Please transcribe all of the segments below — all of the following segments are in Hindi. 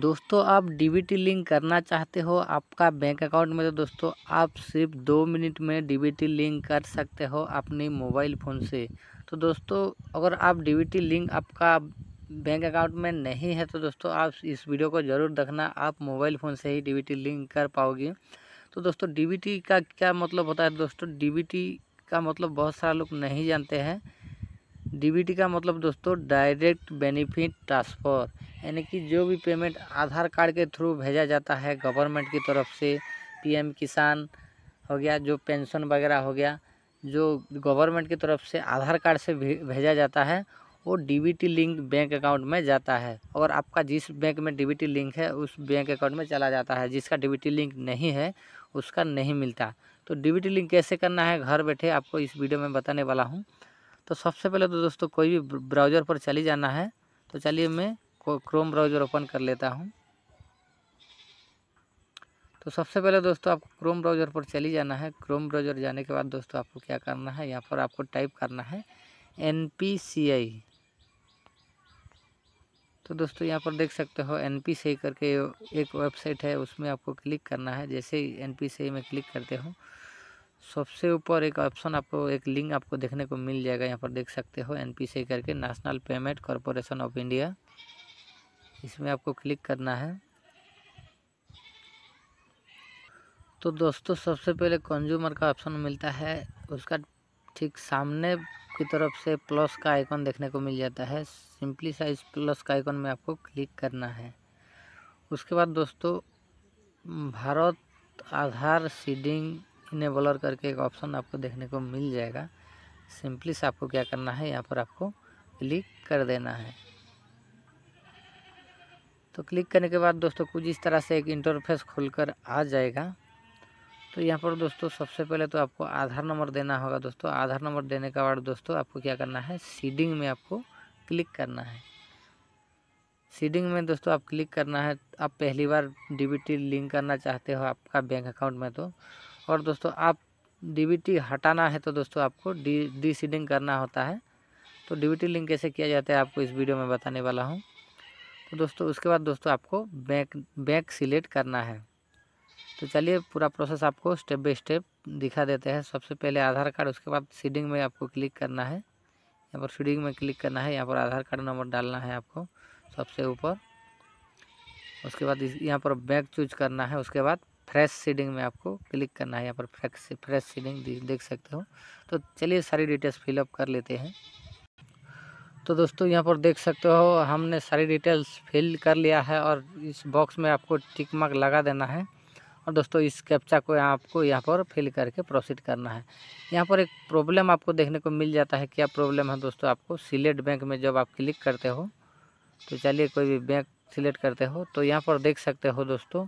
दोस्तों आप डीबीटी लिंक करना चाहते हो आपका बैंक अकाउंट में तो दोस्तों आप सिर्फ दो मिनट में डीबीटी लिंक कर सकते हो अपने मोबाइल फ़ोन से तो दोस्तों अगर आप डीबीटी लिंक आपका बैंक अकाउंट में नहीं है तो दोस्तों आप इस वीडियो को ज़रूर देखना आप मोबाइल फ़ोन से ही डीबीटी लिंक कर पाओगे तो दोस्तों डीबीटी का क्या मतलब होता है दोस्तों डीबीटी का मतलब बहुत सारा लोग नहीं जानते हैं डीबीटी का मतलब दोस्तों डायरेक्ट बेनिफिट ट्रांसफ़र यानी कि जो भी पेमेंट आधार कार्ड के थ्रू भेजा जाता है गवर्नमेंट की तरफ से पीएम किसान हो गया जो पेंशन वगैरह हो गया जो गवर्नमेंट की तरफ से आधार कार्ड से भेजा जाता है वो डीबीटी लिंक बैंक अकाउंट में जाता है और आपका जिस बैंक में डी लिंक है उस बैंक अकाउंट में चला जाता है जिसका डी लिंक नहीं है उसका नहीं मिलता तो डी लिंक कैसे करना है घर बैठे आपको इस वीडियो में बताने वाला हूँ तो सबसे पहले तो दोस्तों कोई भी ब्राउज़र पर चली जाना है तो चलिए मैं क्रोम ब्राउज़र ओपन कर लेता हूँ तो सबसे पहले दोस्तों आपको क्रोम ब्राउज़र पर चली जाना है क्रोम ब्राउज़र जाने के बाद दोस्तों आपको क्या करना है यहाँ पर आपको टाइप करना है एन पी सी आई तो दोस्तों यहाँ पर देख सकते हो एन पी करके एक वेबसाइट है उसमें आपको क्लिक करना है जैसे ही एन पी में क्लिक करते हो सबसे ऊपर एक ऑप्शन आपको एक लिंक आपको देखने को मिल जाएगा यहाँ पर देख सकते हो एन पी सी करके National Payment Corporation of India इसमें आपको क्लिक करना है तो दोस्तों सबसे पहले कंज्यूमर का ऑप्शन मिलता है उसका ठीक सामने की तरफ से प्लस का आइकन देखने को मिल जाता है सिंपली साइज प्लस का आइकन में आपको क्लिक करना है उसके बाद दोस्तों भारत आधार सीडिंग इनेबलर करके एक ऑप्शन आपको देखने को मिल जाएगा सिंपली से आपको क्या करना है यहाँ पर आपको क्लिक कर देना है तो क्लिक करने के बाद दोस्तों कुछ इस तरह से एक इंटरफेस खुलकर आ जाएगा तो यहाँ पर दोस्तों सबसे पहले तो आपको आधार नंबर देना होगा दोस्तों आधार नंबर देने के बाद दोस्तों आपको क्या करना है सीडिंग में आपको क्लिक करना है सीडिंग में दोस्तों आप क्लिक करना है आप पहली बार डीबीटी लिंक करना चाहते हो आपका बैंक अकाउंट में तो और दोस्तों आप डीबीटी हटाना है तो दोस्तों आपको डी डी सीडिंग करना होता है तो डीबीटी लिंक कैसे किया जाता है आपको इस वीडियो में बताने वाला हूँ तो दोस्तों उसके बाद दोस्तों आपको बैंक बैंक सिलेक्ट करना है तो चलिए पूरा प्रोसेस आपको स्टेप बाई स्टेप दिखा देते हैं सबसे पहले आधार कार्ड उसके बाद सीडिंग में आपको क्लिक करना है यहाँ पर सीडिंग में क्लिक करना है यहाँ पर आधार कार्ड नंबर डालना है आपको सबसे ऊपर उसके बाद यहाँ पर बैंक चूज करना है उसके बाद फ्रेश सीडिंग में आपको क्लिक करना है यहाँ पर फ्रेश फ्रेश सीडिंग देख सकते हो तो चलिए सारी डिटेल्स फिलअप कर लेते हैं तो दोस्तों यहाँ पर देख सकते हो हमने सारी डिटेल्स फिल कर लिया है और इस बॉक्स में आपको टिक मार्क लगा देना है और दोस्तों इस कैप्चा को आपको यहाँ पर फिल करके प्रोसीड करना है यहाँ पर एक प्रॉब्लम आपको देखने को मिल जाता है क्या प्रॉब्लम है दोस्तों आपको सिलेक्ट बैंक में जब आप क्लिक करते हो तो चलिए कोई भी बैंक सिलेक्ट करते हो तो यहाँ पर देख सकते हो दोस्तों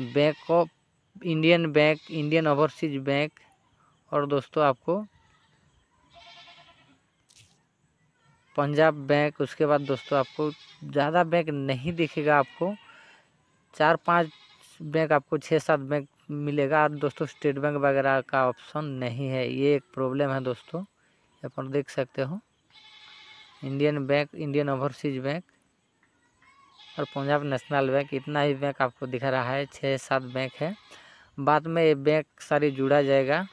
Bank of Indian Bank Indian Overseas Bank और दोस्तों आपको पंजाब बैंक उसके बाद दोस्तों आपको ज़्यादा बैंक नहीं दिखेगा आपको चार पांच बैंक आपको छः सात बैंक मिलेगा और दोस्तों स्टेट बैंक वगैरह का ऑप्शन नहीं है ये एक प्रॉब्लम है दोस्तों अपन देख सकते हो Indian Bank Indian Overseas Bank और पंजाब नेशनल बैंक इतना ही बैंक आपको दिख रहा है छः सात बैंक है बाद में ये बैंक सारी जुड़ा जाएगा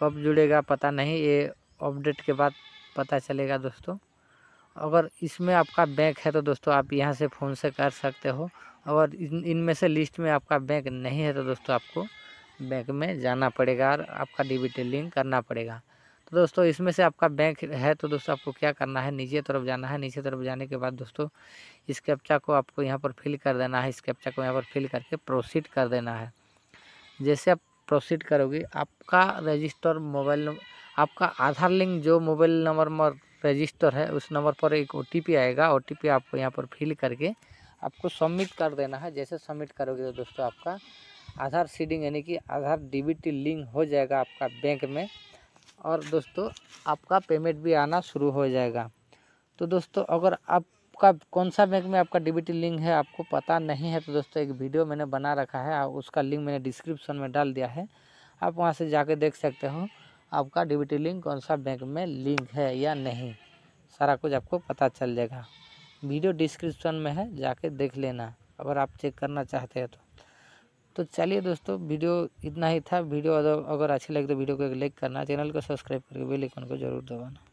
कब जुड़ेगा पता नहीं ये अपडेट के बाद पता चलेगा दोस्तों अगर इसमें आपका बैंक है तो दोस्तों आप यहाँ से फ़ोन से कर सकते हो और इन इनमें से लिस्ट में आपका बैंक नहीं है तो दोस्तों आपको बैंक में जाना पड़ेगा और आपका डिबिट लिंक करना पड़ेगा तो दोस्तों इसमें से आपका बैंक है तो दोस्तों आपको क्या करना है नीचे तरफ जाना है नीचे तरफ जाने के बाद दोस्तों इस कैप्चा को आपको यहाँ पर फिल कर देना है इस कैप्चा को यहाँ पर फिल करके प्रोसीड कर देना है जैसे आप प्रोसीड करोगे आपका रजिस्टर मोबाइल आपका आधार लिंक जो मोबाइल नंबर में रजिस्टर है उस नंबर पर एक ओ आएगा ओ आपको यहाँ पर फिल करके आपको सबमिट कर देना है जैसे सबमिट करोगे तो दोस्तों आपका आधार सीडिंग यानी कि आधार डीबीटी लिंक हो जाएगा आपका बैंक में और दोस्तों आपका पेमेंट भी आना शुरू हो जाएगा तो दोस्तों अगर आपका कौन सा बैंक में आपका डीबीटी लिंक है आपको पता नहीं है तो दोस्तों एक वीडियो मैंने बना रखा है उसका लिंक मैंने डिस्क्रिप्शन में डाल दिया है आप वहाँ से जाके देख सकते हो आपका डीबीटी लिंक कौन सा बैंक में लिंक है या नहीं सारा कुछ आपको पता चल जाएगा वीडियो डिस्क्रिप्शन में है जाके देख लेना अगर आप चेक करना चाहते हैं तो तो चलिए दोस्तों वीडियो इतना ही था वीडियो अगर अच्छी लगे तो वीडियो को एक लाइक करना चैनल को सब्सक्राइब करके बेल आइकन को जरूर दबाना